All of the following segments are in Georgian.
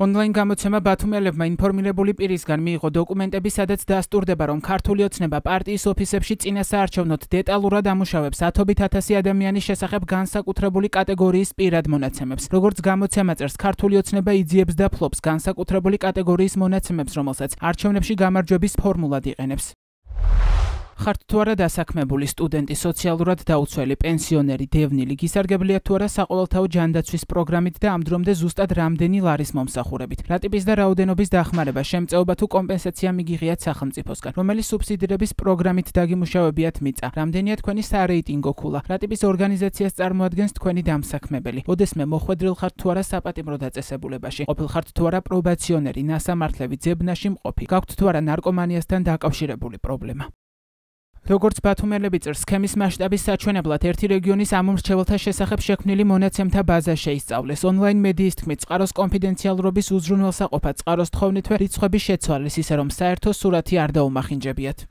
ონლაინ გამოცემა ბათუმელებმა ინფორმირებული პირისგან მიიღო დოკუმენტები, სადაც დასტურდება, რომ ქართული ოცნება პარტიის ოფისებში წინასაარჩევნოდ დეტალურად ამუშავებს ათობით ათასი ადამიანის შესახებ განსაკუთრებული კატეგორიის პირად მონაცემებს. როგორც გამოცემა წერს, ქართული ოცნება იძიებს და ფლობს განსაკუთრებული კატეგორიის მონაცემებს, რომელსაც არჩევნებში გამარჯვების ფორმულად იყენებს. ხართ თუ არა დასაქმებული სტუდენტი, სოციალურად დაუცველი პენსიონერი, დევნილი, გისარგებლია თუ არა საყოველთაო ჯანდაცვის პროგრამით და ამ დრომდე ზუსტად რამდენი ლარის მომსახურებით. რა ტიპის და რაოდენობის დახმარება, შემწეობა თუ კომპენსაცია მიგიღიათ სახელმწიფოსგან, რომელი სუბსიდირების პროგრამით დაგიმუშავებიათ მიწა, რამდენია თქვენი სარეიტინგო ქულა, რა ტიპის ორგანიზაციას წარმოადგენს თქვენი დამსაქმებელი, ოდესმე მოხვედრილ ხართ თუ არა საპატიმრო დაწესებულებაში, ყოფილ ხართ თუ არა პრობაციონერი, ნასამართლები ძებნაში მყოფი, გაქვთ თუ არა ნარკომანიასთან დაკავშირებული პრობლემა. როგორც ბათუმელები წერს, სქემის მასშტაბის საჩვენებლად ერთი რეგიონის ამომრჩეველთა შესახებ შექმნილი მონაცემთა ბაზა შეისწავლეს. ონლაინ მედიის თქმით, წყაროს კონფიდენციალურობის უზრუნველსაყოფად წყაროს თხოვნითვე რიცხვები შეცვალეს, ისე რომ საერთო სურათი არ დაუმახინჯებიათ.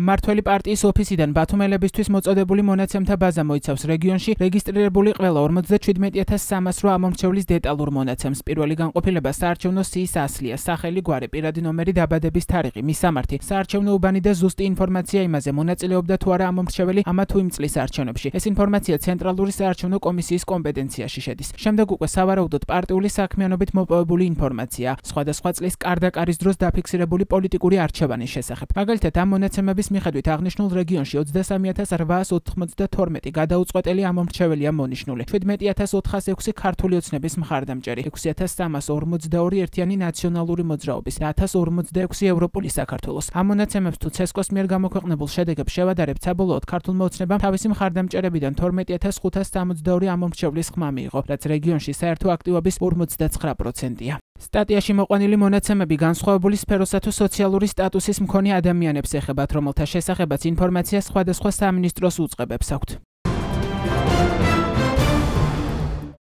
მართველი პარტიის ოფისიდან ბათუმელებისთვის მოწოდებული მონაცემთა ბაზა მოიცავს რეგიონში რეგისტრირებული ყველა 57308 ამომრჩევლის დეტალურ მონაცემს. პირველი განყოფილება საარჩევნო სიის ასლია, სახელი, გვარი, პირადი ნომერი, დაბადების თარიღი, მისამართი, საარჩევნო უბანი და ზუსტი ინფორმაცია იმაზე, მონაწილეობდა თუ არა ამომრჩეველი ამა თუ იმ წლის არჩევნებში. ეს ინფორმაცია ცენტრალური საარჩევნო კომისიის კომპეტენციაში შედის. შემდეგ უკვე სავარაუდოდ პარტიული საქმიანობით მოპოვებული ინფორმაცია, სხვადასხვა წლის კარდაკარის დროს დაფიქსირებული პოლიტიკური არჩევანის შესახებ. მაგალითად, ამ მონაცემების დაწესებულების მიხედვით აღნიშნულ რეგიონში 23812 გადაუწყვეტელი ამომრჩეველია მონიშნული 17406 ქართული ოცნების მხარდამჭერი 6342 ერთიანი ნაციონალური მოძრაობის 1046 ევროპული საქართველოს ამონაცემებს თუ ცესკოს მიერ გამოქვეყნებულ შედეგებს შევადარებთ საბოლოოდ ქართულმა ოცნებამ თავისი მხარდამჭერებიდან 12572 ამომრჩევლის ხმა მიიღო რაც რეგიონში საერთო აქტივობის 59%-ია სტატიაში მოყვანილი მონაცემები განსხვავებული სფეროსათვის სოციალური სტატუსის მქონე ადამიანებს ეხებათ, რომელთა შესახებაც ინფორმაცია სხვადასხვა სამინისტროს უწყებებს აქვს.